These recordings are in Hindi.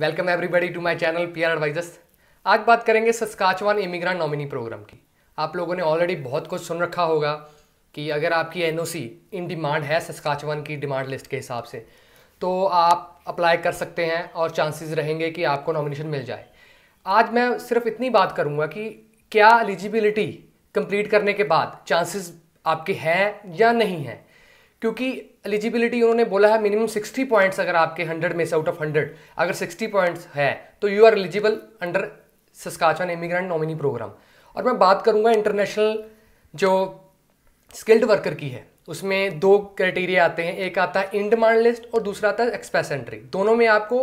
welcome everybody to my channel PR advisers आज बात करेंगे सस्काचवान इमिग्रांट नॉमिनी प्रोग्राम की आप लोगों ने ऑलरेडी बहुत कुछ सुन रखा होगा कि अगर आपकी एनओसी इन डिमांड है सस्काचवान की डिमांड लिस्ट के हिसाब से तो आप अप्लाई कर सकते हैं और चांसेस रहेंगे कि आपको नॉमिनेशन मिल जाए आज मैं सिर्फ इतनी बात करूँगा कि क्या एलिजिबिलिटी कंप्लीट करने के बाद चांसेस आपके हैं या नहीं हैं क्योंकि एलिजिबिलिटी उन्होंने बोला है मिनिमम 60 पॉइंट्स अगर आपके 100 में से आउट ऑफ 100 अगर 60 पॉइंट्स है तो you are eligible under Saskatchewan immigrant nominee program और मैं बात करूंगा इंटरनेशनल जो स्किल्ड वर्कर की है उसमें दो क्राइटेरिया आते हैं एक आता है इन डिमांड लिस्ट और दूसरा आता है एक्सप्रेस एंट्री दोनों में आपको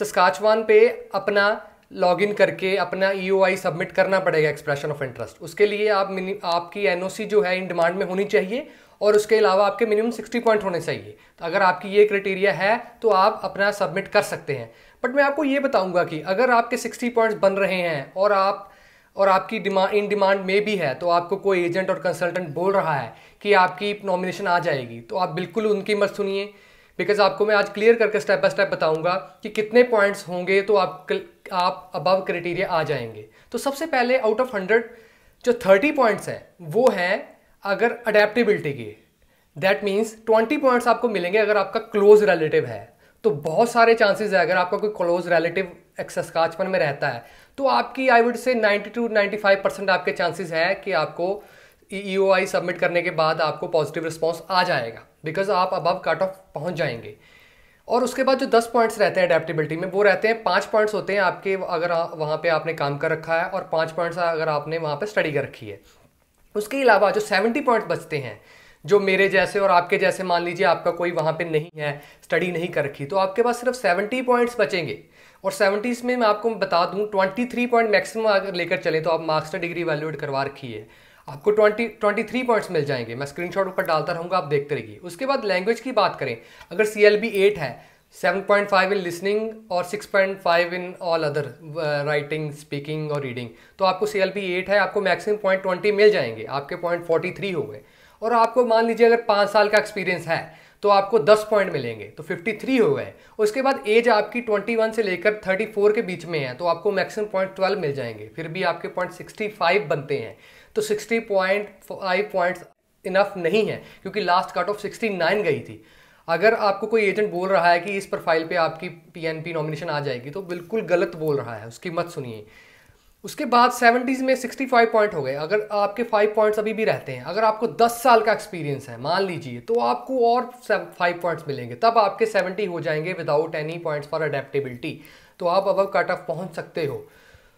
सस्काचवान पे अपना लॉगिन करके अपना ई e सबमिट करना पड़ेगा एक्सप्रेशन ऑफ इंटरेस्ट उसके लिए आप आपकी एन जो है इन डिमांड में होनी चाहिए और उसके अलावा आपके मिनिमम 60 पॉइंट होने चाहिए तो अगर आपकी ये क्राइटेरिया है तो आप अपना सबमिट कर सकते हैं बट मैं आपको ये बताऊंगा कि अगर आपके 60 पॉइंट्स बन रहे हैं और आप और आपकी डिमांड इन डिमांड में भी है तो आपको कोई एजेंट और कंसल्टेंट बोल रहा है कि आपकी नॉमिनेशन आ जाएगी तो आप बिल्कुल उनकी मत सुनिए बिकॉज आपको मैं आज क्लियर करके स्टेप बाय स्टेप बताऊंगा कि कितने पॉइंट्स होंगे तो आप आप अबव क्राइटेरिया आ जाएंगे तो सबसे पहले आउट ऑफ हंड्रेड जो थर्टी पॉइंट्स हैं वो हैं अगर अडेप्टिबिलिटी की दैट मीन्स ट्वेंटी पॉइंट्स आपको मिलेंगे अगर आपका क्लोज रिलेटिव है तो बहुत सारे चांसेस है अगर आपका कोई क्लोज रिलेटिव काचपन में रहता है तो आपकी आई वुड से नाइन्टी टू फाइव परसेंट आपके चांसेस है कि आपको ई e सबमिट करने के बाद आपको पॉजिटिव रिस्पॉन्स आ जाएगा बिकॉज आप अब कट ऑफ पहुँच जाएंगे और उसके बाद जो दस पॉइंट्स रहते हैं अडेप्टिबिलिटी में वो रहते हैं पाँच पॉइंट्स होते हैं आपके अगर वहाँ पे आपने काम कर रखा है और पाँच पॉइंट्स अगर आपने वहाँ पे स्टडी कर रखी है उसके अलावा जो सेवेंटी पॉइंट्स बचते हैं जो मेरे जैसे और आपके जैसे मान लीजिए आपका कोई वहाँ पे नहीं है स्टडी नहीं कर रखी तो आपके पास सिर्फ सेवेंटी पॉइंट्स बचेंगे और सेवेंटीज़ में मैं आपको बता दूँ ट्वेंटी थ्री पॉइंट मैक्सिमम अगर लेकर चलें तो आप मास्टर डिग्री वैल्यूएट करवा रखी है आपको 20 23 पॉइंट्स मिल जाएंगे मैं स्क्रीनशॉट ऊपर डालता रहूँगा आप देखते रहिए उसके बाद लैंग्वेज की बात करें अगर सी एल बी एट है 7.5 इन लिसनिंग और 6.5 in all other writing speaking और रीडिंग तो आपको सी एल पी एट है आपको मैक्सिमम पॉइंट ट्वेंटी मिल जाएंगे आपके पॉइंट फोर्टी थ्री हो गए और आपको मान लीजिए अगर पाँच साल का एक्सपीरियंस है तो आपको 10 पॉइंट मिलेंगे तो 53 हो गए उसके बाद एज आपकी 21 से लेकर 34 के बीच में है तो आपको मैक्सिमम पॉइंट 12 मिल जाएंगे फिर भी आपके पॉइंट 65 बनते हैं तो 60 पॉइंट फाइव पॉइंट इनफ नहीं है क्योंकि लास्ट कट ऑफ 69 गई थी अगर आपको कोई एजेंट बोल रहा है कि इस प्रोफाइल पे आपकी पीएनपी नॉमिनेशन आ जाएगी तो बिल्कुल गलत बोल रहा है उसकी मत सुनिए उसके बाद सेवेंटीज़ में सिक्सटी फाइव पॉइंट हो गए अगर आपके फाइव पॉइंट्स अभी भी रहते हैं अगर आपको दस साल का एक्सपीरियंस है मान लीजिए तो आपको और फाइव पॉइंट्स मिलेंगे तब आपके सेवेंटी हो जाएंगे without any points for adaptability तो आप अब कट ऑफ पहुंच सकते हो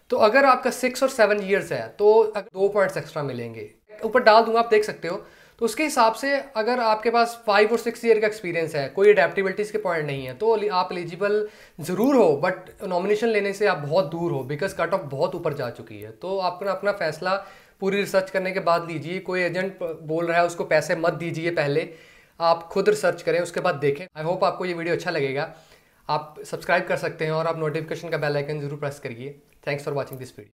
तो अगर आपका सिक्स और सेवन ईयर्स है तो दो पॉइंट्स एक्स्ट्रा मिलेंगे ऊपर डाल दूंगा आप देख सकते हो तो उसके हिसाब से अगर आपके पास फाइव और सिक्स ईयर का एक्सपीरियंस है कोई अडेप्टिबिलिटीज़ के पॉइंट नहीं है तो आप एलिजिबल ज़रूर हो बट नॉमिनेशन लेने से आप बहुत दूर हो बिकॉज कट ऑफ बहुत ऊपर जा चुकी है तो आप अपना फैसला पूरी रिसर्च करने के बाद लीजिए कोई एजेंट बोल रहा है उसको पैसे मत दीजिए पहले आप खुद रिसर्च करें उसके बाद देखें आई होप आपको ये वीडियो अच्छा लगेगा आप सब्सक्राइब कर सकते हैं और आप नोटिफिकेशन का बेल आइकन जरूर प्रेस करिए thanks for watching this video